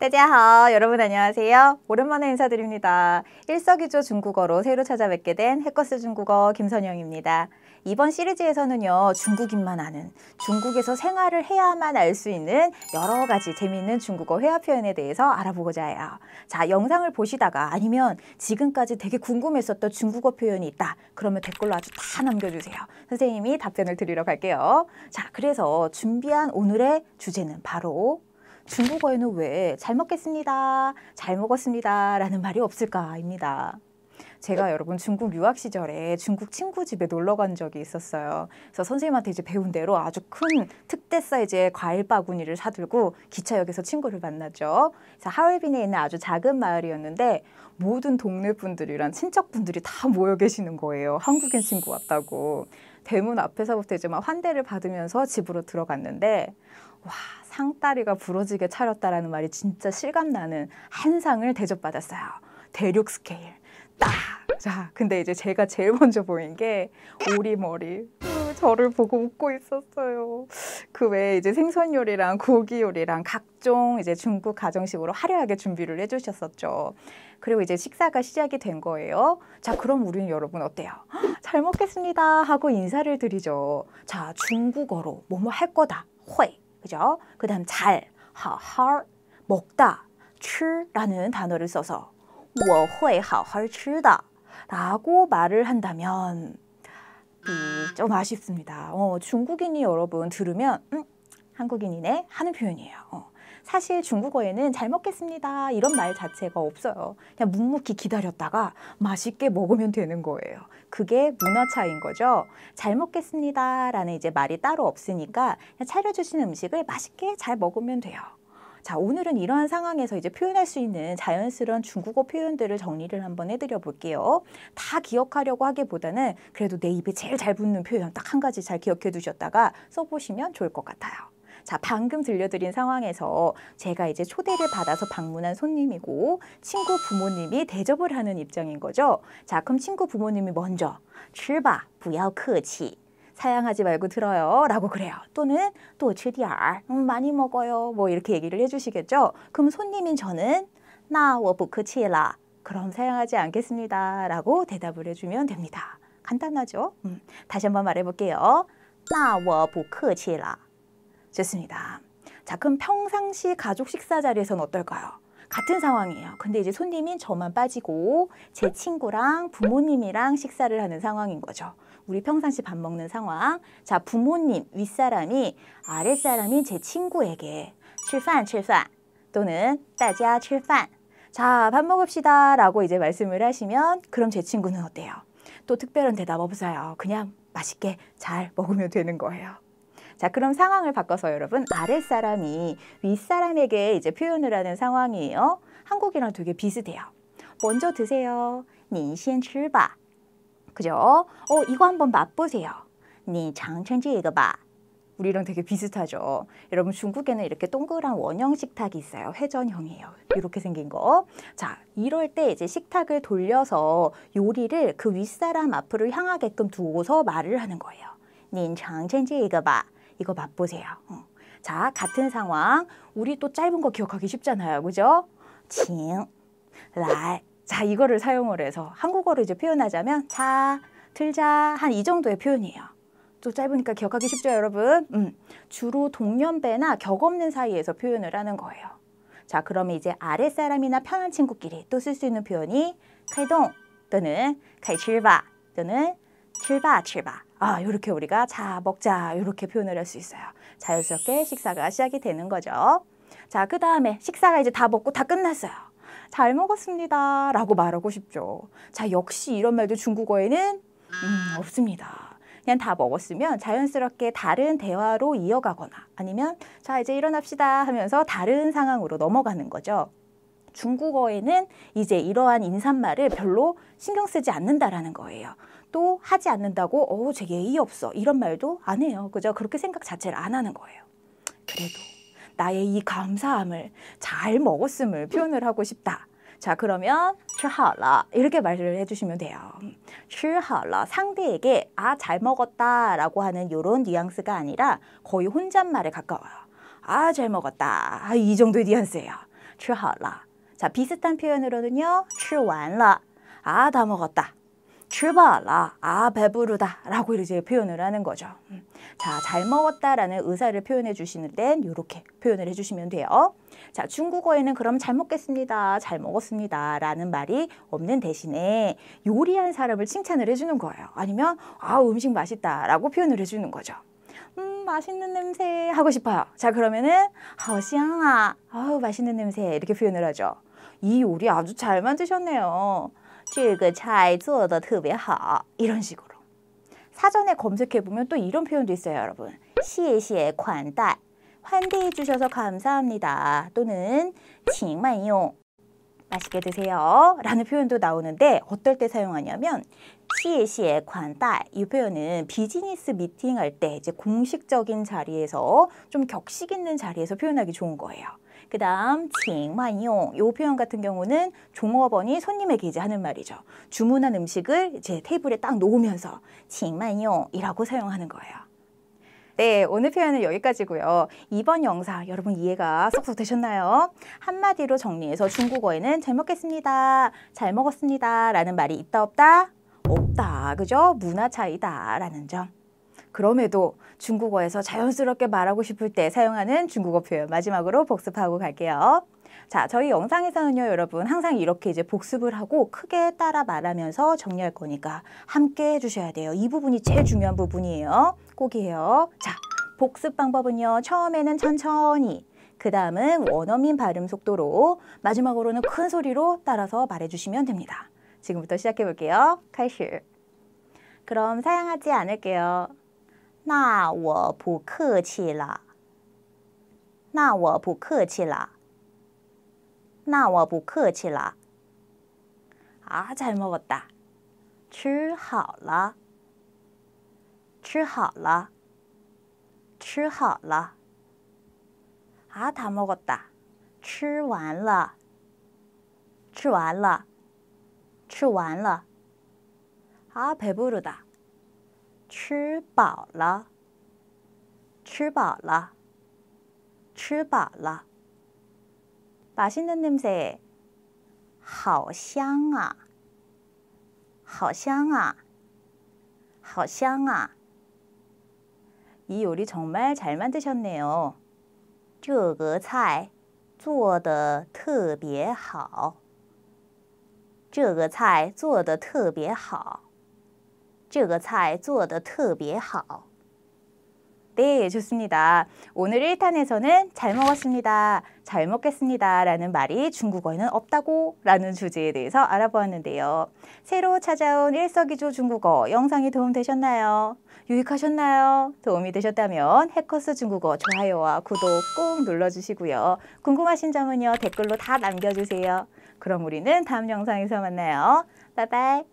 大家好, 여러분 안녕하세요. 오랜만에 인사드립니다. 일석이조 중국어로 새로 찾아뵙게 된 해커스 중국어 김선영입니다. 이번 시리즈에서는요, 중국인만 아는, 중국에서 생활을 해야만 알 수 있는 여러 가지 재미있는 중국어 회화 표현에 대해서 알아보고자 해요. 자, 영상을 보시다가 아니면 지금까지 되게 궁금했었던 중국어 표현이 있다. 그러면 댓글로 아주 다 남겨주세요. 선생님이 답변을 드리러 갈게요. 자, 그래서 준비한 오늘의 주제는 바로 중국어에는 왜 잘 먹겠습니다, 잘 먹었습니다 라는 말이 없을까입니다. 제가 여러분 중국 유학 시절에 중국 친구 집에 놀러 간 적이 있었어요. 그래서 선생님한테 이제 배운 대로 아주 큰 특대 사이즈의 과일 바구니를 사들고 기차역에서 친구를 만났죠. 그래서 하얼빈에 있는 아주 작은 마을이었는데 모든 동네 분들이랑 친척분들이 다 모여 계시는 거예요. 한국인 친구 왔다고. 대문 앞에서부터 이제 막 환대를 받으면서 집으로 들어갔는데 와 상다리가 부러지게 차렸다라는 말이 진짜 실감나는 한 상을 대접받았어요. 대륙 스케일. 딱! 자, 근데 이제 제가 제일 먼저 보인 게 오리머리. 저를 보고 웃고 있었어요. 그 외에 이제 생선 요리랑 고기 요리랑 각종 이제 중국 가정식으로 화려하게 준비를 해주셨었죠. 그리고 이제 식사가 시작이 된 거예요. 자, 그럼 우리는 여러분 어때요? 잘 먹겠습니다 하고 인사를 드리죠. 자, 중국어로 뭐뭐 할 거다. 회. 그죠? 그 다음 잘, 하, 하, 먹다, 吃라는 단어를 써서 我会好好吃的 라고 말을 한다면 음, 좀 아쉽습니다. 어, 중국인이 여러분 들으면 음, 한국인이네 하는 표현이에요. 어. 사실 중국어에는 잘 먹겠습니다 이런 말 자체가 없어요. 그냥 묵묵히 기다렸다가 맛있게 먹으면 되는 거예요. 그게 문화 차인 이 거죠. 잘 먹겠습니다 라는 이제 말이 따로 없으니까 차려주신 음식을 맛있게 잘 먹으면 돼요. 자, 오늘은 이러한 상황에서 이제 표현할 수 있는 자연스러운 중국어 표현들을 정리를 한번 해드려 볼게요. 다 기억하려고 하기보다는 그래도 내 입에 제일 잘 붙는 표현 딱 한 가지 잘 기억해 두셨다가 써보시면 좋을 것 같아요. 자, 방금 들려드린 상황에서 제가 이제 초대를 받아서 방문한 손님이고 친구 부모님이 대접을 하는 입장인 거죠. 자, 그럼 친구 부모님이 먼저 吃吧,不要客气. 사양하지 말고 들어요 라고 그래요. 또는 또吃디儿 음, 많이 먹어요. 뭐 이렇게 얘기를 해주시겠죠. 그럼 손님인 저는 나我부크치라 그럼 사양하지 않겠습니다. 라고 대답을 해주면 됩니다. 간단하죠? 음, 다시 한번 말해볼게요. 나我부크치라 좋습니다 자, 그럼 평상시 가족 식사 자리에서는 어떨까요? 같은 상황이에요. 근데 이제 손님인 저만 빠지고 제 친구랑 부모님이랑 식사를 하는 상황인 거죠. 우리 평상시 밥 먹는 상황. 자, 부모님, 윗사람이 아랫사람인 제 친구에게 출饭출饭 또는 따자 출饭 자, 밥 먹읍시다 라고 이제 말씀을 하시면 그럼 제 친구는 어때요? 또 특별한 대답 없어요. 그냥 맛있게 잘 먹으면 되는 거예요. 자, 그럼 상황을 바꿔서 여러분 아랫사람이 윗사람에게 이제 표현을 하는 상황이에요. 한국이랑 되게 비슷해요. 먼저 드세요. 你先吃吧. 그죠? 어, 이거 한번 맛보세요. 장尝지这个봐 우리랑 되게 비슷하죠. 여러분 중국에는 이렇게 동그란 원형 식탁이 있어요. 회전형이에요. 이렇게 생긴 거. 자, 이럴 때 이제 식탁을 돌려서 요리를 그 윗사람 앞으로 향하게끔 두고서 말을 하는 거예요. 장첸지 这个 봐. 이거 맛보세요. 어. 자, 같은 상황. 우리 또 짧은 거 기억하기 쉽잖아요. 그죠? 칭, 랄. 자, 이거를 사용을 해서 한국어로 이제 표현하자면 자, 틀자 한 이 정도의 표현이에요. 또 짧으니까 기억하기 쉽죠, 여러분? 음, 주로 동년배나 격 없는 사이에서 표현을 하는 거예요. 자, 그러면 이제 아랫사람이나 편한 친구끼리 또 쓸 수 있는 표현이 칼동 또는 칼칠바 또는 칠바칠바 아, 이렇게 우리가 자, 먹자, 이렇게 표현을 할 수 있어요. 자연스럽게 식사가 시작이 되는 거죠. 자, 그 다음에 식사가 이제 다 먹고 다 끝났어요. 잘 먹었습니다. 라고 말하고 싶죠. 자, 역시 이런 말도 중국어에는 음, 없습니다. 그냥 다 먹었으면 자연스럽게 다른 대화로 이어가거나 아니면 자, 이제 일어납시다 하면서 다른 상황으로 넘어가는 거죠. 중국어에는 이제 이러한 인사말을 별로 신경 쓰지 않는다라는 거예요. 또 하지 않는다고 어우 제 예의 없어 이런 말도 안 해요. 그죠? 그렇게 생각 자체를 안 하는 거예요. 그래도 나의 이 감사함을 잘 먹었음을 표현을 하고 싶다. 자 그러면 吃好了 이렇게 말을 해주시면 돼요. 吃好了 상대에게 아 잘 먹었다 라고 하는 이런 뉘앙스가 아니라 거의 혼잣말에 가까워요. 아 잘 먹었다 아, 이 정도의 뉘앙스예요. 吃好了 자, 비슷한 표현으로는요. 吃完了. 아, 다 먹었다. 吃饱了. 아, 배부르다. 라고 이제 표현을 하는 거죠. 음. 자, 잘 먹었다라는 의사를 표현해 주시는 땐 이렇게 표현을 해 주시면 돼요. 자, 중국어에는 그럼 잘 먹겠습니다, 잘 먹었습니다 라는 말이 없는 대신에 요리한 사람을 칭찬을 해주는 거예요. 아니면 아 음식 맛있다 라고 표현을 해주는 거죠. 음 맛있는 냄새 하고 싶어요. 자 그러면은 하오시앙아 아우 맛있는 냄새 이렇게 표현을 하죠. 이 요리 아주 잘 만드셨네요. 这个菜做的特别好. 이런 식으로. 사전에 검색해보면 또 이런 표현도 있어요, 여러분. 시에시에 환대해 주셔서 감사합니다. 또는 칭만용 맛있게 드세요. 라는 표현도 나오는데 어떨 때 사용하냐면 시에시에 이 표현은 비즈니스 미팅할 때 이제 공식적인 자리에서 좀 격식 있는 자리에서 표현하기 좋은 거예요. 그다음 칭만용 요 표현 같은 경우는 종업원이 손님에게 이제 하는 말이죠. 주문한 음식을 이제 테이블에 딱 놓으면서 칭만용이라고 사용하는 거예요. 네, 오늘 표현은 여기까지고요. 이번 영상 여러분 이해가 쏙쏙 되셨나요? 한마디로 정리해서 중국어에는 잘 먹겠습니다, 잘 먹었습니다 라는 말이 있다 없다? 없다, 그죠? 문화 차이다 라는 점. 그럼에도 중국어에서 자연스럽게 말하고 싶을 때 사용하는 중국어 표현 마지막으로 복습하고 갈게요. 자, 저희 영상에서는요, 여러분 항상 이렇게 이제 복습을 하고 크게 따라 말하면서 정리할 거니까 함께 해주셔야 돼요. 이 부분이 제일 중요한 부분이에요. 꼭이에요. 자, 복습 방법은요, 처음에는 천천히, 그 다음은 원어민 발음 속도로, 마지막으로는 큰 소리로 따라서 말해주시면 됩니다. 지금부터 시작해 볼게요. 칼실. 그럼 사양하지 않을게요. 那我不客气了。那我不客气了。那我不客气了。阿赞莫达，吃好了。吃好了。吃好了。阿塔莫达，吃完了。吃完了。吃完了。啊，佩布鲁哒。吃饱了，吃饱了，吃饱了！把现在你们好香啊，好香啊，好香啊！이요리정말잘만드셨네 요， 这个菜做的特别好，这个菜做的特别好。这个菜做得特别好。 네, 좋습니다. 오늘 1탄에서는 잘 먹었습니다, 잘 먹겠습니다 라는 말이 중국어에는 없다고 라는 주제에 대해서 알아보았는데요. 새로 찾아온 일석이조 중국어 영상이 도움되셨나요? 유익하셨나요? 도움이 되셨다면 해커스 중국어 좋아요와 구독 꼭 눌러주시고요. 궁금하신 점은요, 댓글로 다 남겨주세요. 그럼 우리는 다음 영상에서 만나요. 바이바이.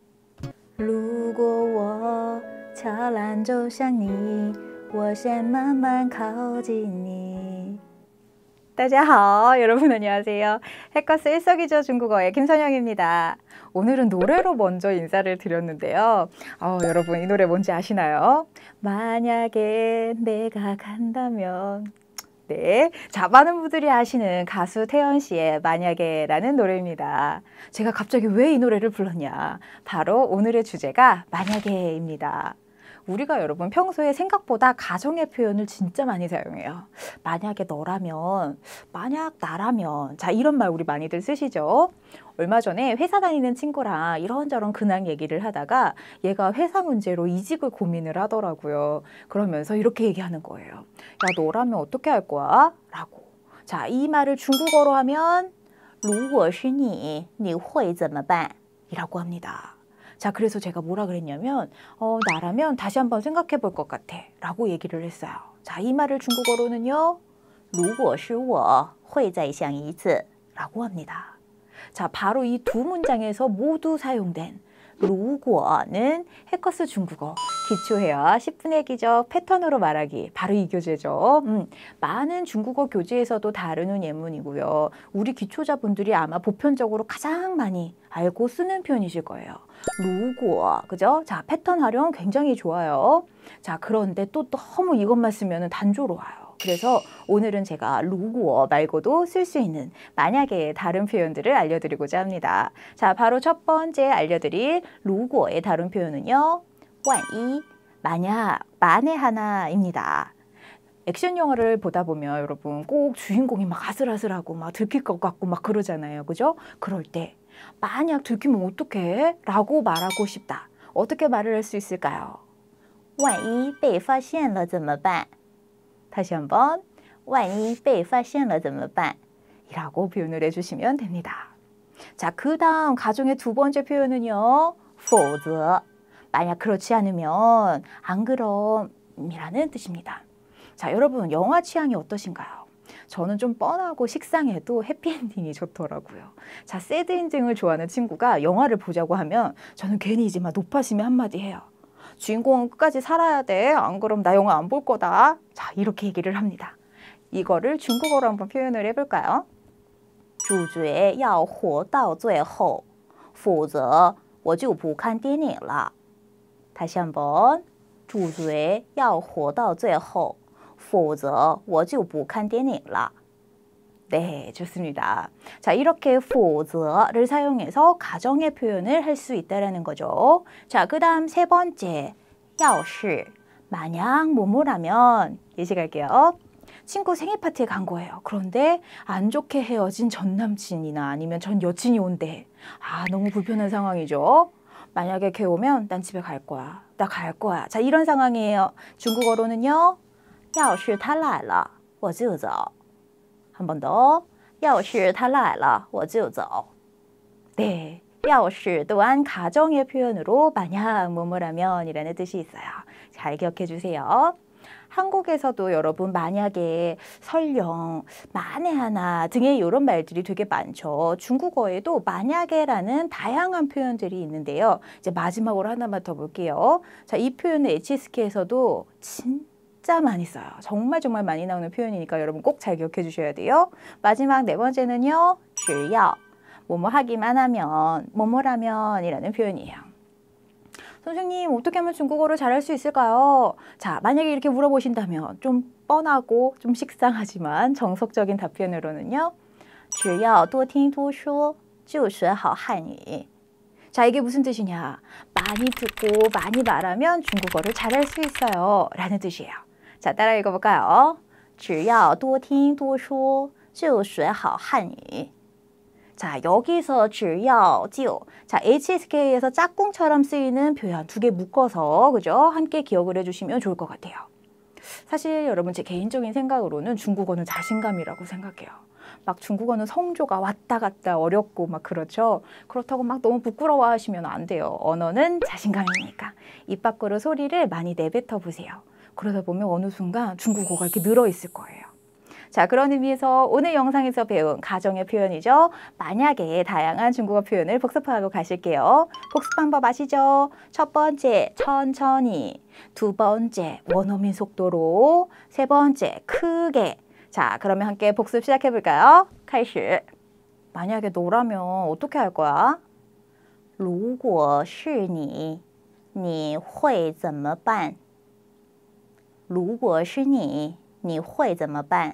如果我悄然走向你，我先慢慢靠近你。 안녕하세요. 여러분 안녕하세요. 해커스 일석이조 중국어의 김선영입니다. 오늘은 노래로 먼저 인사를 드렸는데요. 어, 여러분 이 노래 뭔지 아시나요? 만약에 내가 간다면 네. 자, 많은 분들이 아시는 가수 태연 씨의 만약에라는 노래입니다. 제가 갑자기 왜 이 노래를 불렀냐. 바로 오늘의 주제가 만약에입니다. 우리가 여러분 평소에 생각보다 가정의 표현을 진짜 많이 사용해요. 만약에 너라면, 만약 나라면, 자 이런 말 우리 많이들 쓰시죠. 얼마 전에 회사 다니는 친구랑 이런저런 근황 얘기를 하다가 얘가 회사 문제로 이직을 고민을 하더라고요. 그러면서 이렇게 얘기하는 거예요. 야 너라면 어떻게 할 거야? 라고. 자 이 말을 중국어로 하면 如果是你,你会怎么办? 이라고 합니다. 자, 그래서 제가 뭐라 그랬냐면, 어, 나라면 다시 한번 생각해 볼 것 같아. 라고 얘기를 했어요. 자, 이 말을 중국어로는요, 如果是我,会再想一次 라고 합니다. 자, 바로 이 두 문장에서 모두 사용된 如果는 해커스 중국어 기초회화 10분의 기적 패턴으로 말하기 바로 이 교재죠. 음, 많은 중국어 교재에서도 다루는 예문이고요. 우리 기초자분들이 아마 보편적으로 가장 많이 알고 쓰는 편이실 거예요. 로고와 그죠? 자 패턴 활용 굉장히 좋아요. 자 그런데 또 너무 이것만 쓰면 단조로워요. 그래서 오늘은 제가 로고어 말고도 쓸 수 있는 만약에 다른 표현들을 알려드리고자 합니다. 자, 바로 첫 번째 알려드릴 로고어의 다른 표현은요. 万一 만약 만에 하나입니다. 액션 영화를 보다 보면 여러분 꼭 주인공이 막 아슬아슬하고 막 들킬 것 같고 막 그러잖아요. 그죠? 그럴 때 만약 들키면 어떡해? 라고 말하고 싶다. 어떻게 말을 할 수 있을까요? 万一被发现了怎么办? 다시 한번 万一被发现了怎么办? 이라고 표현을 해주시면 됩니다. 자, 그 다음 가정의 두 번째 표현은요. 否则 만약 그렇지 않으면 안 그럼이라는 뜻입니다. 자, 여러분 영화 취향이 어떠신가요? 저는 좀 뻔하고 식상해도 해피엔딩이 좋더라고요. 자, 새드엔딩을 좋아하는 친구가 영화를 보자고 하면 저는 괜히 이지만 높아심에 한마디 해요. 주인공은 끝까지 살아야 돼. 안 그럼 나 영화 안 볼 거다. 자, 이렇게 얘기를 합니다. 이거를 중국어로 한번 표현을 해볼까요? 주죄要活到最后，否则我就不看电影了。 다시 한번 주주의 要活到最后否则我就不看电影了 네, 좋습니다. 자, 이렇게 否则를 사용해서 가정의 표현을 할 수 있다라는 거죠. 자, 그다음 세 번째 要是 만약 뭐뭐라면 예시갈게요. 친구 생일 파티에 간 거예요. 그런데 안 좋게 헤어진 전 남친이나 아니면 전 여친이 온대. 아, 너무 불편한 상황이죠. 만약에 걔 오면 난 집에 갈 거야. 나 갈 거야. 자, 이런 상황이에요. 중국어로는요. 要是他来了,我就走. 한 번 더. 要是他来了,我就走. 네. 要是 또한 가정의 표현으로 만약 뭐뭐라면이라는 뜻이 있어요. 잘 기억해 주세요. 한국에서도 여러분 만약에 설령 만에 하나 등의 이런 말들이 되게 많죠. 중국어에도 만약에라는 다양한 표현들이 있는데요. 이제 마지막으로 하나만 더 볼게요. 자, 이 표현은 HSK에서도 진 진짜 많이 써요. 정말 정말 많이 나오는 표현이니까 여러분 꼭 잘 기억해 주셔야 돼요. 마지막 네 번째는요. 주요. 뭐뭐 하기만 하면 뭐뭐라면 이라는 표현이에요. 선생님 어떻게 하면 중국어를 잘할 수 있을까요? 자 만약에 이렇게 물어보신다면 좀 뻔하고 좀 식상하지만 정석적인 답변으로는요. 只要多听多说就学好汉语. 자, 이게 무슨 뜻이냐? 많이 듣고 많이 말하면 중국어를 잘할 수 있어요. 라는 뜻이에요. 자, 따라 읽어볼까요? 只要多听多说就学好汉语. 자, 여기서 주요, 지오 자, HSK에서 짝꿍처럼 쓰이는 표현 두 개 묶어서, 그죠? 함께 기억을 해주시면 좋을 것 같아요. 사실 여러분 제 개인적인 생각으로는 중국어는 자신감이라고 생각해요. 막 중국어는 성조가 왔다 갔다 어렵고 막 그렇죠. 그렇다고 막 너무 부끄러워하시면 안 돼요. 언어는 자신감이니까. 입 밖으로 소리를 많이 내뱉어 보세요. 그러다 보면 어느 순간 중국어가 이렇게 늘어 있을 거예요. 자, 그런 의미에서 오늘 영상에서 배운 가정의 표현이죠. 만약에 다양한 중국어 표현을 복습하고 가실게요. 복습 방법 아시죠? 첫 번째, 천천히. 두 번째, 원어민 속도로. 세 번째, 크게. 자, 그러면 함께 복습 시작해 볼까요? 开始. 만약에 너라면 어떻게 할 거야? 如果是你,你会怎么办?如果是你,你会怎么办?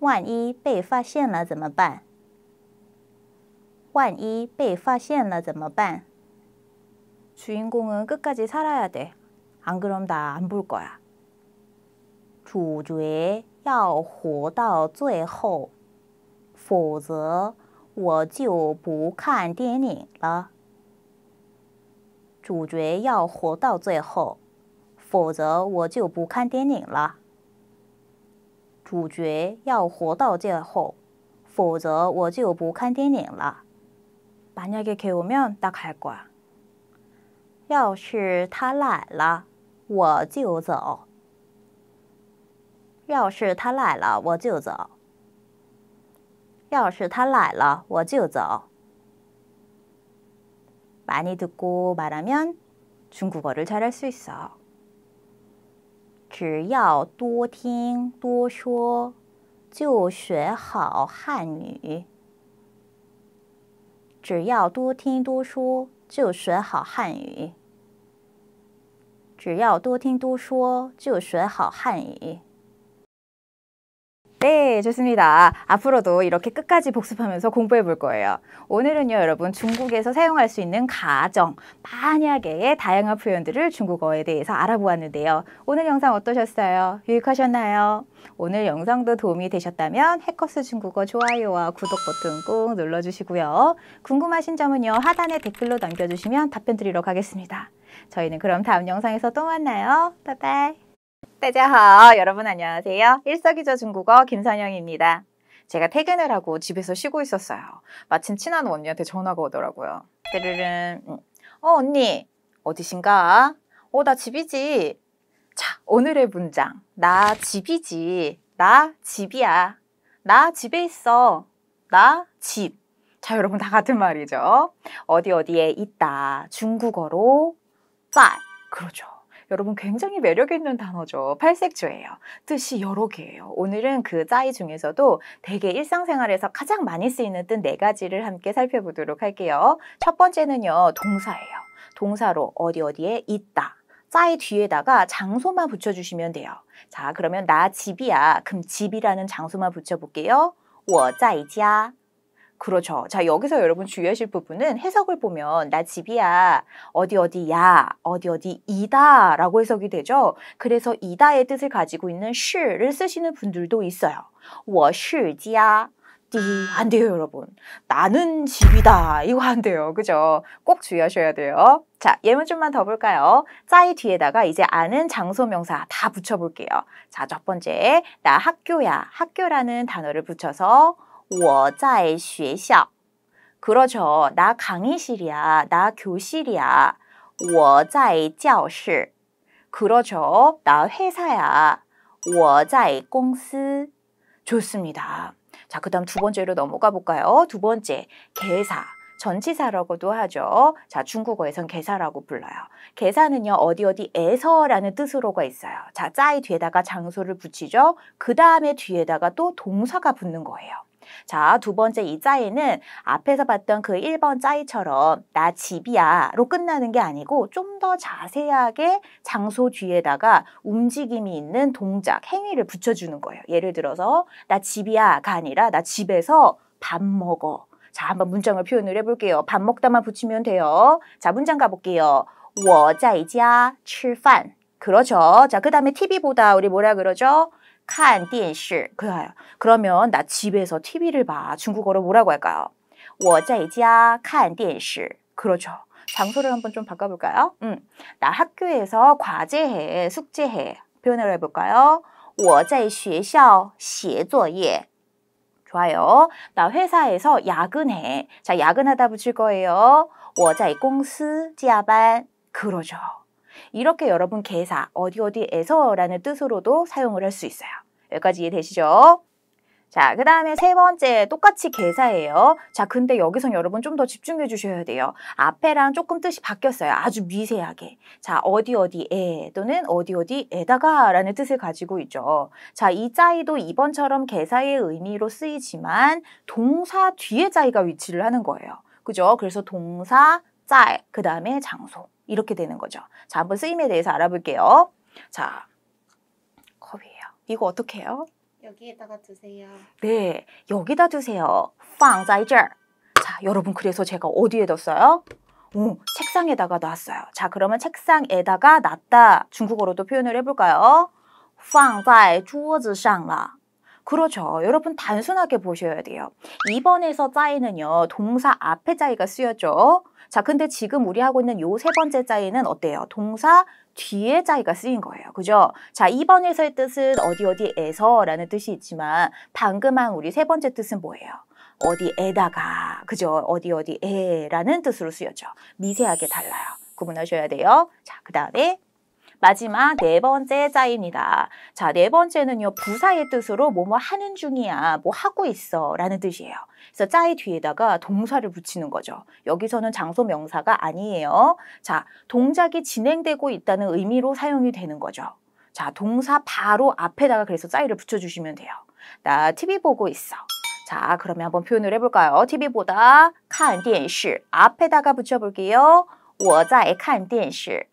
万一被发现了怎么办？万一被发现了怎么办？主人公要一直活到最后，否则我就不看电影了。主角要活到最后，否则我就不看电影了。主角要活到最后，否则我就不看电影了。만약에그오면다갈거야要是他来了，我就走。要是他来了，我就走。要是他来了，我就走。많이듣고말하면중국어를잘할수있어只要多听多说，就学好汉语。只要多听多说，就学好汉语。只要多听多说，就学好汉语。 네, 좋습니다. 앞으로도 이렇게 끝까지 복습하면서 공부해 볼 거예요. 오늘은요, 여러분, 중국에서 사용할 수 있는 가정, 만약에의 다양한 표현들을 중국어에 대해서 알아보았는데요. 오늘 영상 어떠셨어요? 유익하셨나요? 오늘 영상도 도움이 되셨다면 해커스 중국어 좋아요와 구독 버튼 꾹 눌러주시고요. 궁금하신 점은요, 하단에 댓글로 남겨주시면 답변 드리러 가겠습니다. 저희는 그럼 다음 영상에서 또 만나요. 빠이빠이. 大家好, 여러분 안녕하세요. 일석이조 중국어 김선영입니다. 제가 퇴근을 하고 집에서 쉬고 있었어요. 마침 친한 언니한테 전화가 오더라고요. 뜨르릉. 어, 언니. 어디신가? 어, 나 집이지. 자, 오늘의 문장. 나 집이지. 나 집이야. 나 집에 있어. 나 집. 자, 여러분 다 같은 말이죠. 어디 어디에 있다. 중국어로 在. 그러죠. 여러분 굉장히 매력 있는 단어죠. 팔색조예요. 뜻이 여러 개예요. 오늘은 그 짜이 중에서도 대개 일상생활에서 가장 많이 쓰이는 뜻 네 가지를 함께 살펴보도록 할게요. 첫 번째는요. 동사예요. 동사로 어디 어디에 있다. 짜이 뒤에다가 장소만 붙여주시면 돼요. 자, 그러면 나 집이야. 그럼 집이라는 장소만 붙여볼게요. 我在家. 그렇죠. 자, 여기서 여러분 주의하실 부분은 해석을 보면 나 집이야, 어디 어디야, 어디 어디 이다 라고 해석이 되죠. 그래서 이다의 뜻을 가지고 있는 是를 쓰시는 분들도 있어요. 我是家.안 돼요, 여러분. 나는 집이다. 이거 안 돼요. 그죠? 꼭 주의하셔야 돼요. 자, 예문 좀만 더 볼까요? 짜이 뒤에다가 이제 아는 장소 명사 다 붙여볼게요. 자, 첫 번째, 나 학교야. 학교라는 단어를 붙여서 我在学校. 그렇죠. 나 강의실이야. 나 교실이야. 我在教室. 그렇죠. 나 회사야. 我在公司. 좋습니다. 자, 그 다음 두 번째로 넘어가 볼까요? 두 번째, 개사. 전치사라고도 하죠. 자, 중국어에선 개사라고 불러요. 개사는요, 어디 어디에서라는 뜻으로가 있어요. 자, 짜이 뒤에다가 장소를 붙이죠. 그 다음에 뒤에다가 또 동사가 붙는 거예요. 자, 두 번째 이 짜이는 앞에서 봤던 그 1번 짜이처럼 나 집이야로 끝나는 게 아니고 좀 더 자세하게 장소 뒤에다가 움직임이 있는 동작, 행위를 붙여주는 거예요. 예를 들어서 나 집이야가 아니라 나 집에서 밥 먹어. 자, 한번 문장을 표현을 해볼게요. 밥 먹다만 붙이면 돼요. 자, 문장 가볼게요. 我在家吃饭. 그렇죠. 자, 그 다음에 TV보다 우리 뭐라 그러죠? 看电视. 그래요. 그러면 나 집에서 TV를 봐. 중국어로 뭐라고 할까요? 我在家看电视. 그렇죠. 장소를 한번 좀 바꿔볼까요? 음, 나 학교에서 과제해, 숙제해. 표현을 해볼까요? 我在学校写作业. 좋아요. 나 회사에서 야근해. 자, 야근하다 붙일 거예요. 我在公司加班. 그러죠. 이렇게 여러분 개사 어디 어디에서라는 뜻으로도 사용을 할 수 있어요. 여기까지 이해되시죠? 자, 그 다음에 세 번째 똑같이 개사예요. 자, 근데 여기선 여러분 좀 더 집중해 주셔야 돼요. 앞에랑 조금 뜻이 바뀌었어요. 아주 미세하게. 자, 어디 어디에 또는 어디 어디에다가 라는 뜻을 가지고 있죠. 자, 이 자이도 이번처럼 개사의 의미로 쓰이지만 동사 뒤에 자이가 위치를 하는 거예요. 그죠? 그래서 동사, 짤, 그 다음에 장소. 이렇게 되는 거죠. 자, 한번 쓰임에 대해서 알아볼게요. 자, 컵이에요. 이거 어떻게 해요? 여기에다가 두세요. 네, 여기다 두세요. 放在这 자, 여러분 그래서 제가 어디에 뒀어요? 오, 책상에다가 놨어요. 자, 그러면 책상에다가 놨다. 중국어로도 표현을 해볼까요? 放在桌子上了. 그렇죠. 여러분 단순하게 보셔야 돼요. 2번에서 짜이는요. 동사 앞에 짜이가 쓰였죠. 자, 근데 지금 우리 하고 있는 요 세 번째 자이는 어때요? 동사 뒤에 자이가 쓰인 거예요. 그죠? 자, 2번에서의 뜻은 어디 어디에서 라는 뜻이 있지만 방금 한 우리 세 번째 뜻은 뭐예요? 어디에다가, 그죠? 어디 어디에 라는 뜻으로 쓰였죠. 미세하게 달라요. 구분하셔야 돼요. 자, 그 다음에 마지막 네 번째 자입니다. 자, 네 번째는요. 부사의 뜻으로 뭐 뭐 하는 중이야, 뭐 하고 있어 라는 뜻이에요. 그래서 자의 뒤에다가 동사를 붙이는 거죠. 여기서는 장소 명사가 아니에요. 자, 동작이 진행되고 있다는 의미로 사용이 되는 거죠. 자, 동사 바로 앞에다가 그래서 자이를 붙여주시면 돼요. 나 TV 보고 있어. 자, 그러면 한번 표현을 해볼까요? TV 보다 看电视 앞에다가 붙여볼게요. 我在看电视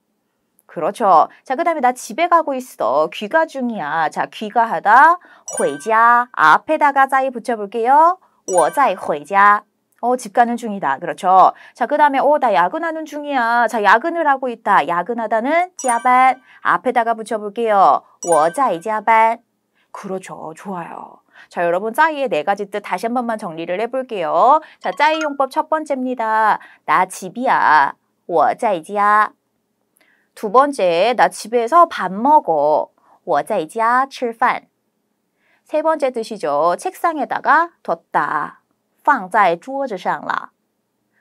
그렇죠. 자, 그 다음에 나 집에 가고 있어. 귀가 중이야. 자, 귀가하다. 回家 앞에다가 자이 붙여볼게요. 我在回家. 어, 집 가는 중이다. 그렇죠. 자, 그 다음에, 어, 나 야근하는 중이야. 자, 야근을 하고 있다. 야근하다는 加반 앞에다가 붙여볼게요. 我在加班. 그렇죠. 좋아요. 자, 여러분, 짜이의 네 가지 뜻 다시 한 번만 정리를 해볼게요. 자, 짜이 용법 첫 번째입니다. 나 집이야. 我在家.두 번째, 나 집에서 밥 먹어. 我在家吃饭.세 번째 뜻이죠. 책상에다가 뒀다. 放在桌子上了.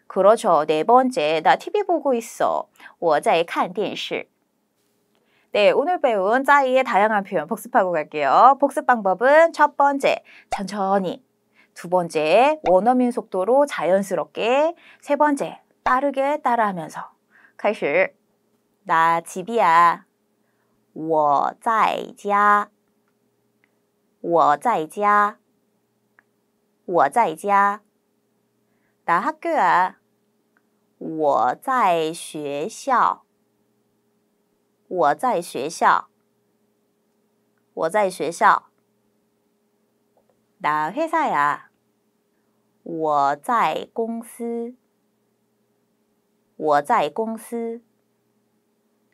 그렇죠. 네 번째, 나 TV 보고 있어. 我在看电视. 네, 오늘 배운 짜이의 다양한 표현 복습하고 갈게요. 복습 방법은 첫 번째, 천천히. 두 번째, 원어민 속도로 자연스럽게. 세 번째, 빠르게 따라하면서. 开始。那起啊，我在家，我在家，我在家。那哈个，我在学校，我在学校，我在学校。那회사啊。我在公司，我在公司。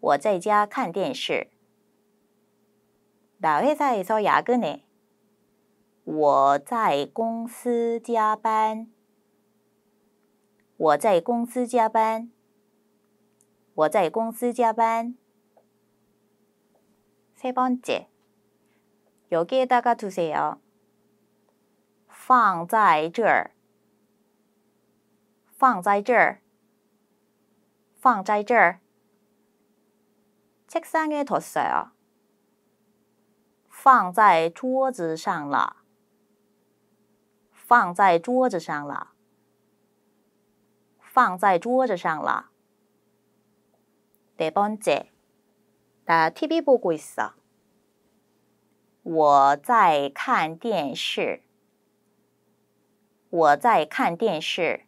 我在家看电视。哪位在做牙根呢？我在公司加班。我在公司加班。我在公司加班。세번째여기에다가두세요放在这儿。放在这儿。放在这儿。切三月头色啊，放在桌子上了，放在桌子上了，放在桌子上了。得帮姐打 T V 播故事啊，我在看电视，我在看电视，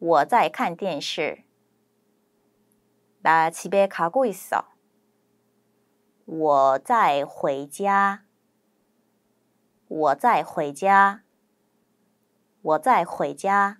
我在看电视。나 집에 가고 있어. 我在回家.我在回家.我在回家.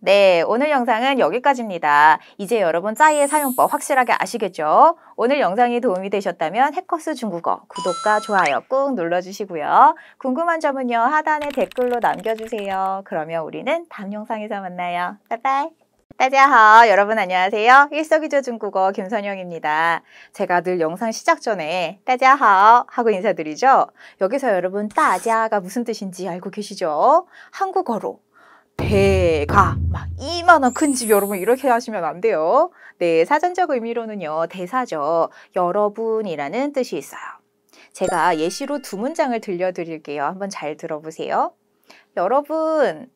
네, 오늘 영상은 여기까지입니다. 이제 여러분 짜이의 사용법 확실하게 아시겠죠? 오늘 영상이 도움이 되셨다면 해커스 중국어 구독과 좋아요 꾹 눌러주시고요. 궁금한 점은요 하단에 댓글로 남겨주세요. 그러면 우리는 다음 영상에서 만나요. 빠이빠이. 大家好, 여러분 안녕하세요. 일석이조 중국어 김선영입니다. 제가 늘 영상 시작 전에 大家好 하고 인사드리죠. 여기서 여러분 大家가 무슨 뜻인지 알고 계시죠? 한국어로 대가 막 이만한 큰 집 여러분 이렇게 하시면 안 돼요. 네, 사전적 의미로는요. 대사죠. 여러분이라는 뜻이 있어요. 제가 예시로 두 문장을 들려드릴게요. 한번 잘 들어보세요. 여러분,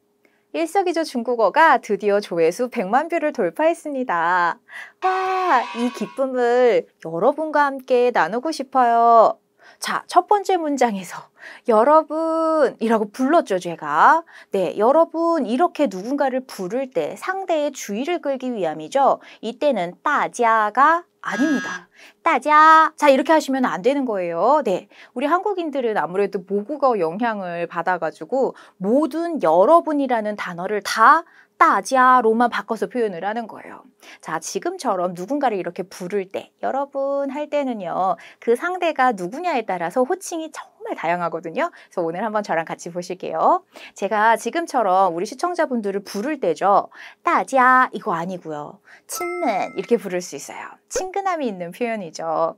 일석이조 중국어가 드디어 조회수 100만 뷰를 돌파했습니다. 와, 이 기쁨을 여러분과 함께 나누고 싶어요. 자, 첫 번째 문장에서 여러분이라고 불렀죠, 제가. 네, 여러분 이렇게 누군가를 부를 때 상대의 주의를 끌기 위함이죠. 이때는 따자가 아닙니다. 아. 따자. 자, 이렇게 하시면 안 되는 거예요. 네. 우리 한국인들은 아무래도 모국어 영향을 받아가지고 모든 여러분이라는 단어를 다 따지아로만 바꿔서 표현을 하는 거예요. 자, 지금처럼 누군가를 이렇게 부를 때, 여러분 할 때는요, 그 상대가 누구냐에 따라서 호칭이 정말 다양하거든요. 그래서 오늘 한번 저랑 같이 보실게요. 제가 지금처럼 우리 시청자분들을 부를 때죠. 따지아, 이거 아니고요. 친맨, 이렇게 부를 수 있어요. 친근함이 있는 표현이죠.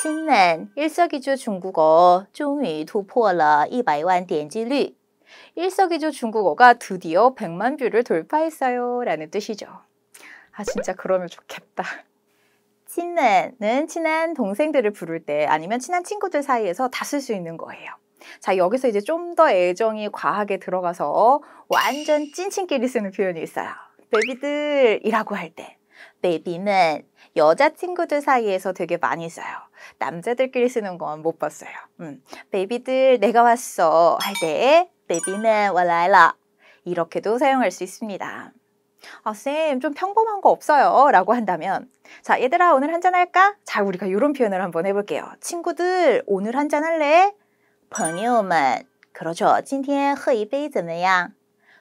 친맨, 일석이조 중국어, 종이 突破了100万点击率. 일석이조 중국어가 드디어 100만 뷰를 돌파했어요. 라는 뜻이죠. 아, 진짜 그러면 좋겠다. 친는 친한 동생들을 부를 때 아니면 친한 친구들 사이에서 다 쓸 수 있는 거예요. 자, 여기서 이제 좀 더 애정이 과하게 들어가서 완전 찐친끼리 쓰는 표현이 있어요. 베비들이라고 할 때. 베비는 여자친구들 사이에서 되게 많이 써요. 남자들끼리 쓰는 건 못 봤어요. 음. 베비들 내가 왔어 할때 b a b y 는 와라라 이렇게도 사용할 수 있습니다. 아, 쌤, 좀 평범한 거 없어요. 라고 한다면, 자, 얘들아, 오늘 한잔할까? 자, 우리가 이런 표현을 한번 해볼게요. 친구들, 오늘 한잔할래? 朋友们, 그렇죠. 今天喝一杯怎么样?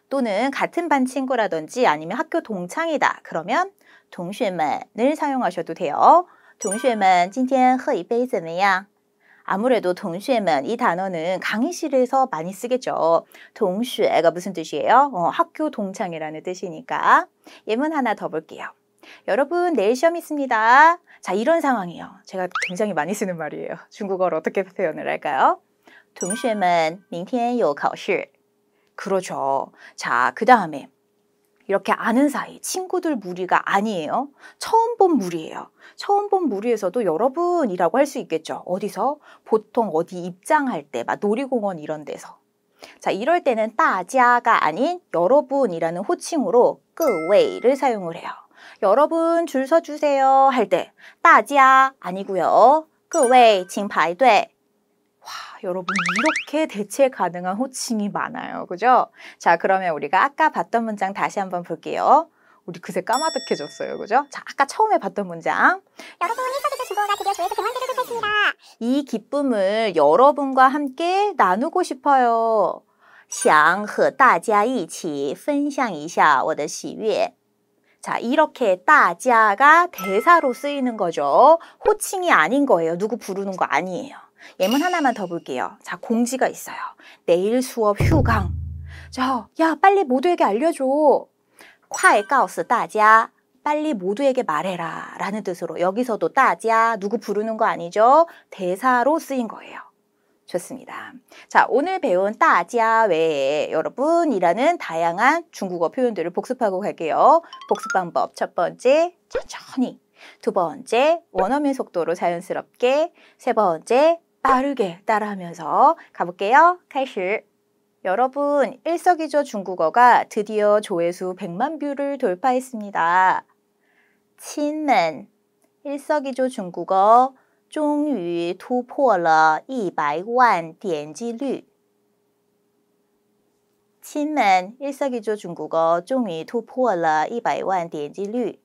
또는 같은 반 친구라든지 아니면 학교 동창이다. 그러면, 동学们을 사용하셔도 돼요. 동学们今天喝一杯怎么样 아무래도 동시에만 이 단어는 강의실에서 많이 쓰겠죠. 동시에가 무슨 뜻이에요? 어, 학교 동창이라는 뜻이니까. 예문 하나 더 볼게요. 여러분 내일 시험 있습니다. 자 이런 상황이에요. 제가 굉장히 많이 쓰는 말이에요. 중국어를 어떻게 표현을 할까요? 동시에만 明天有考试.그렇죠 자, 그 다음에 이렇게 아는 사이 친구들 무리가 아니에요. 처음 본 무리예요. 처음 본 무리에서도 여러분이라고 할 수 있겠죠. 어디서? 보통 어디 입장할 때, 막 놀이공원 이런 데서. 자, 이럴 때는 따지아가 아닌 여러분이라는 호칭으로 끄웨이를 사용을 해요. 여러분 줄 서주세요 할 때 따지아 아니고요. 끄웨이 징排队 와, 여러분 이렇게 대체 가능한 호칭이 많아요. 그죠? 자, 그러면 우리가 아까 봤던 문장 다시 한번 볼게요. 우리 그새 까마득해졌어요. 그죠? 자, 아까 처음에 봤던 문장. 여러분 일사기조 주어가 드디어 조회수 1만 개를 돌파습니다이 기쁨을 여러분과 함께 나누고 싶어요. 想和大家一起分享一下我的喜悦。 자, 이렇게 따자가 대사로 쓰이는 거죠. 호칭이 아닌 거예요. 누구 부르는 거 아니에요. 예문 하나만 더 볼게요. 자, 공지가 있어요. 내일 수업 휴강. 자, 야, 빨리 모두에게 알려줘. 콰에까오스 따자. 빨리 모두에게 말해라 라는 뜻으로 여기서도 따지야 누구 부르는 거 아니죠? 대사로 쓰인 거예요. 좋습니다. 자, 오늘 배운 따지야 외에 여러분이라는 다양한 중국어 표현들을 복습하고 갈게요. 복습 방법 첫 번째 천천히 두 번째 원어민 속도로 자연스럽게 세 번째 빠르게 따라하면서 가볼게요. 开始. 여러분, 일석이조 중국어가 드디어 조회수 100만 뷰를 돌파했습니다. 친맨 일석이조 중국어 终于突破了100万点击率. 친맨 일석이조 중국어 终于突破了100万点击率.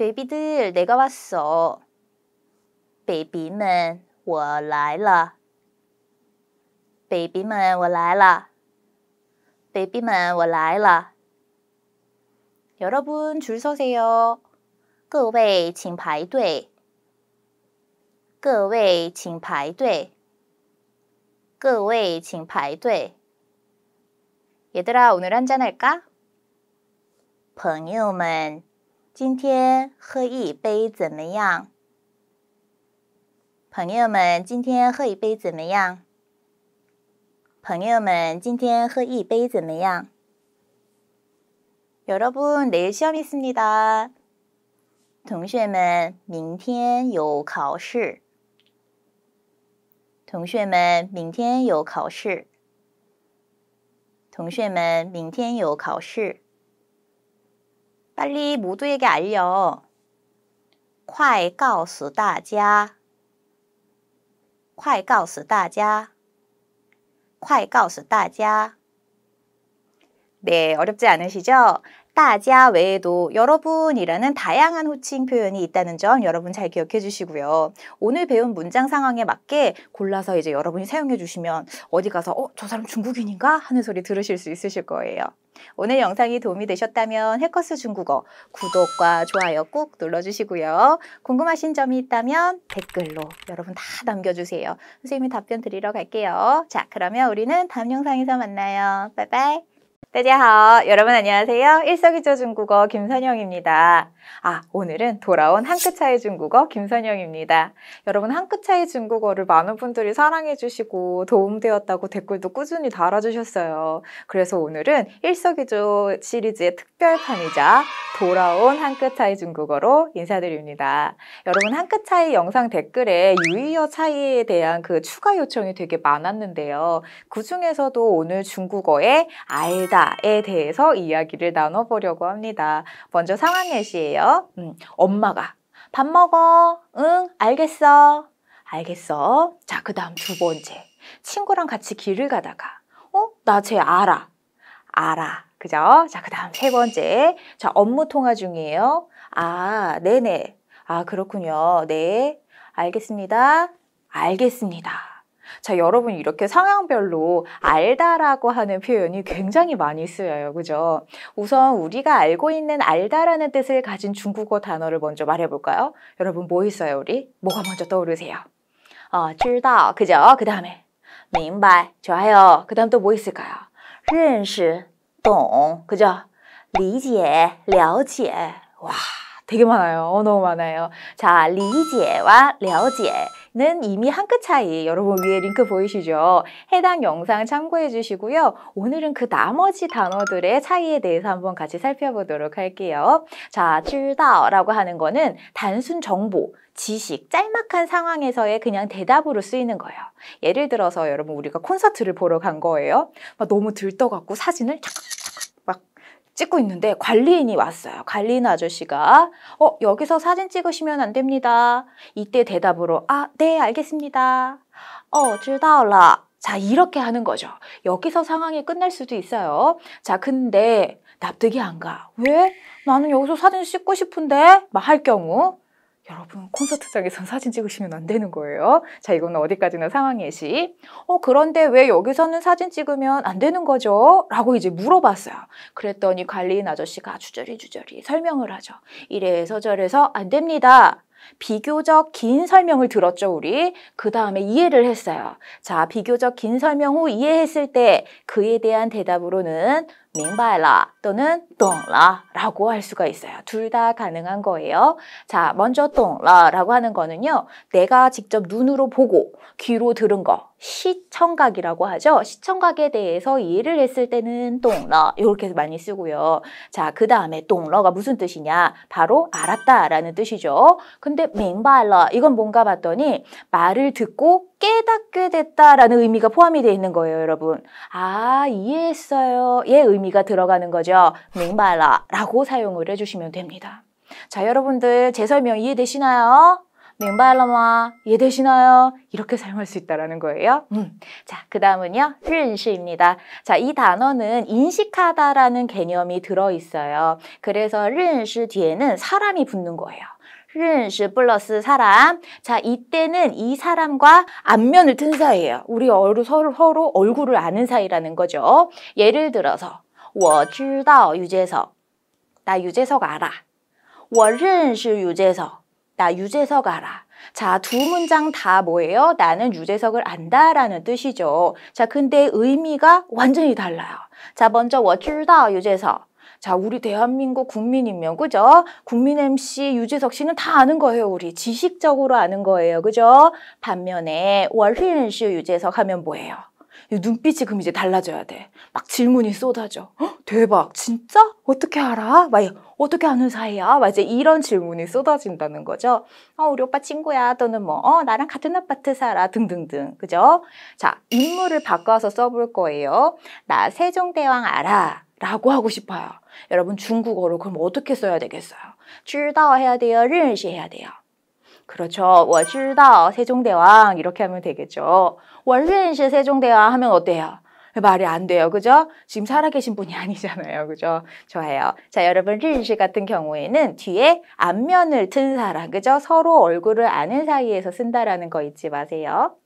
Baby 들， 내가왔어 b a b y 们，我来了。Baby 们，我来了。Baby 们，我来了。여러분줄서세 요， 各位请排队。各位请排队。各位请排队。얘들아오늘한잔할 까？ 朋友们。今天喝一杯怎么样，朋友们？今天喝一杯怎么样，朋友们？今天喝一杯怎么样？여러분내일시험이있습니 다。 同学们，明天有考试。同学们，明天有考试。同学们，明天有考试。 빨리 모두에게 알려. 快告诉大家.快告诉大家.快告诉大家. 네, 어렵지 않으시죠? 따자 외에도 여러분이라는 다양한 호칭 표현이 있다는 점 여러분 잘 기억해 주시고요. 오늘 배운 문장 상황에 맞게 골라서 이제 여러분이 사용해 주시면 어디 가서 어, 저 사람 중국인인가 하는 소리 들으실 수 있으실 거예요. 오늘 영상이 도움이 되셨다면 해커스 중국어 구독과 좋아요 꾹 눌러주시고요. 궁금하신 점이 있다면 댓글로 여러분 다 남겨주세요. 선생님이 답변 드리러 갈게요. 자, 그러면 우리는 다음 영상에서 만나요. 빠이바이 大家好, 여러분 안녕하세요. 일석이조 중국어 김선영입니다. 아, 오늘은 돌아온 한 끗 차이 중국어 김선영입니다. 여러분 한 끗 차이 중국어를 많은 분들이 사랑해주시고 도움되었다고 댓글도 꾸준히 달아주셨어요. 그래서 오늘은 일석이조 시리즈의 특별판이자 돌아온 한 끗 차이 중국어로 인사드립니다. 여러분 한 끗 차이 영상 댓글에 유의어 차이에 대한 그 추가 요청이 되게 많았는데요. 그 중에서도 오늘 중국어의 알다에 대해서 이야기를 나눠보려고 합니다. 먼저 상황 예시예요. 음, 엄마가 밥 먹어. 응, 알겠어. 알겠어. 자, 그 다음 두 번째. 친구랑 같이 길을 가다가, 어? 나 쟤 알아. 알아. 그죠? 자, 그 다음 세 번째. 자, 업무 통화 중이에요. 아, 네네. 아, 그렇군요. 네. 알겠습니다. 알겠습니다. 자, 여러분 이렇게 상황별로 알다라고 하는 표현이 굉장히 많이 쓰여요. 그죠? 우선 우리가 알고 있는 알다라는 뜻을 가진 중국어 단어를 먼저 말해볼까요? 여러분 뭐 있어요, 우리? 뭐가 먼저 떠오르세요? 어, 知道, 그죠? 그 다음에 明白, 좋아요. 그 다음 또 뭐 있을까요? 认识,懂, 그죠? 理解,了解, 와. 되게 많아요. 너무 많아요. 자, 리지에와 려지에는 이미 한 끗 차이. 여러분 위에 링크 보이시죠? 해당 영상 참고해 주시고요. 오늘은 그 나머지 단어들의 차이에 대해서 한번 같이 살펴보도록 할게요. 자, 知道라고 하는 거는 단순 정보, 지식, 짤막한 상황에서의 그냥 대답으로 쓰이는 거예요. 예를 들어서 여러분 우리가 콘서트를 보러 간 거예요. 막 너무 들떠갖고 사진을 착 찍고 있는데 관리인이 왔어요. 관리인 아저씨가 어 여기서 사진 찍으시면 안 됩니다. 이때 대답으로 아 네 알겠습니다. 어 줄다올라 자 이렇게 하는 거죠. 여기서 상황이 끝날 수도 있어요. 자 근데 납득이 안 가. 왜? 나는 여기서 사진 찍고 싶은데 막 할 경우 여러분 콘서트장에선 사진 찍으시면 안 되는 거예요. 자 이거는 어디까지나 상황 예시. 어 그런데 왜 여기서는 사진 찍으면 안 되는 거죠? 라고 이제 물어봤어요. 그랬더니 관리인 아저씨가 주저리 주저리 설명을 하죠. 이래서 저래서 안 됩니다. 비교적 긴 설명을 들었죠, 우리. 그 다음에 이해를 했어요. 자, 비교적 긴 설명 후 이해했을 때 그에 대한 대답으로는 明白了 또는 懂了 라고 할 수가 있어요. 둘 다 가능한 거예요. 자, 먼저 懂了 라고 하는 거는요. 내가 직접 눈으로 보고 귀로 들은 거 시청각이라고 하죠. 시청각에 대해서 이해를 했을 때는 懂了 이렇게 많이 쓰고요. 자, 그 다음에 懂了가 무슨 뜻이냐? 바로 알았다 라는 뜻이죠. 근데 明白了 이건 뭔가 봤더니 말을 듣고 깨닫게 됐다라는 의미가 포함이 되어 있는 거예요, 여러분. 아, 이해했어요. 예, 의미가 들어가는 거죠. 맹발라 라고 사용을 해주시면 됩니다. 자, 여러분들 제 설명 이해되시나요? 맹발了마 이해되시나요? 이렇게 사용할 수 있다는 거예요. 음. 자, 그 다음은요. 认识입니다. 자, 이 단어는 인식하다라는 개념이 들어있어요. 그래서 认识 뒤에는 사람이 붙는 거예요. 른시 플러스 사람. 자, 이때는 이 사람과 안면을 튼 사이예요. 우리 얼, 굴 서로, 서로 얼굴을 아는 사이라는 거죠. 예를 들어서 我知道 유재석. 나 유재석 알아. 我认识 유재석. 나 유재석 알아. 자, 두 문장 다 뭐예요? 나는 유재석을 안다 라는 뜻이죠. 자, 근데 의미가 완전히 달라요. 자, 먼저 我知道 유재석. 자, 우리 대한민국 국민이면 그죠? 국민 MC 유재석 씨는 다 아는 거예요, 우리. 지식적으로 아는 거예요, 그죠? 반면에 월린 MC 유재석 하면 뭐예요? 눈빛이 그럼 이제 달라져야 돼. 막 질문이 쏟아져. 대박, 진짜? 어떻게 알아? 막 어떻게 아는 사이야? 막 이제 이런 질문이 쏟아진다는 거죠. 어, 우리 오빠 친구야. 또는 뭐, 어, 나랑 같은 아파트 살아. 등등등. 그죠? 자, 인물을 바꿔서 써볼 거예요. 나 세종대왕 알아. 라고 하고 싶어요. 여러분 중국어로 그럼 어떻게 써야 되겠어요? 知道 해야 돼요? 认识 해야 돼요? 그렇죠. 我知道 세종대왕 이렇게 하면 되겠죠. 我认识 세종대왕 하면 어때요? 말이 안 돼요. 그죠? 지금 살아계신 분이 아니잖아요. 그죠? 좋아요. 자, 여러분, 릴시 같은 경우에는 뒤에 앞면을 튼 사람, 그죠? 서로 얼굴을 아는 사이에서 쓴다라는 거 잊지 마세요.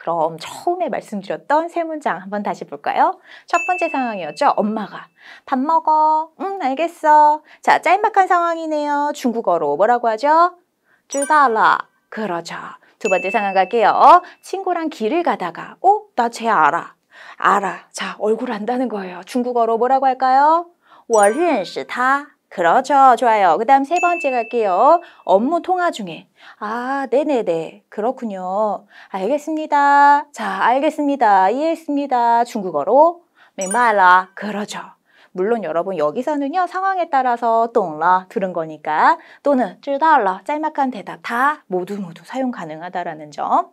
그럼 처음에 말씀드렸던 세 문장 한번 다시 볼까요? 첫 번째 상황이었죠. 엄마가 밥 먹어. 응, 알겠어. 자, 짤막한 상황이네요. 중국어로 뭐라고 하죠? 쯔다라 그러죠. 두 번째 상황 갈게요. 친구랑 길을 가다가 어? 나쟤 알아. 알아. 자, 얼굴 안다는 거예요. 중국어로 뭐라고 할까요? 我认识他. 그렇죠. 좋아요. 그 다음 세 번째 갈게요. 업무 통화 중에. 아, 네네네. 그렇군요. 알겠습니다. 자, 알겠습니다. 이해했습니다. 중국어로. 메말라. 그러죠. 물론 여러분 여기서는요 상황에 따라서 똥라 들은 거니까 또는 쯔달라 짤막한 대답 다 모두 모두 사용 가능하다라는 점.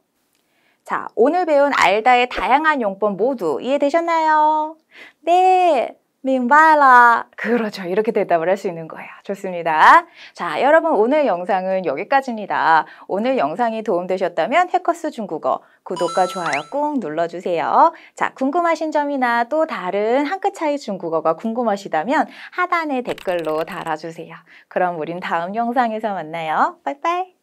자 오늘 배운 알다의 다양한 용법 모두 이해되셨나요? 네. 민발라 그렇죠. 이렇게 대답을 할 수 있는 거예요. 좋습니다. 자, 여러분 오늘 영상은 여기까지입니다. 오늘 영상이 도움되셨다면 해커스 중국어 구독과 좋아요 꾹 눌러주세요. 자, 궁금하신 점이나 또 다른 한 끗 차이 중국어가 궁금하시다면 하단에 댓글로 달아주세요. 그럼 우린 다음 영상에서 만나요. 빠이빠이.